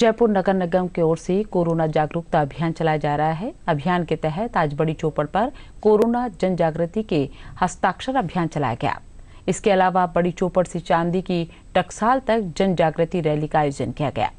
जयपुर नगर निगम की ओर से कोरोना जागरूकता अभियान चलाया जा रहा है अभियान के तहत आज बड़ी चौपड़ पर कोरोना जन जागृति के हस्ताक्षर अभियान चलाया गया इसके अलावा बड़ी चौपड़ से चांदी की टकसाल तक जन जागृति रैली का आयोजन किया गया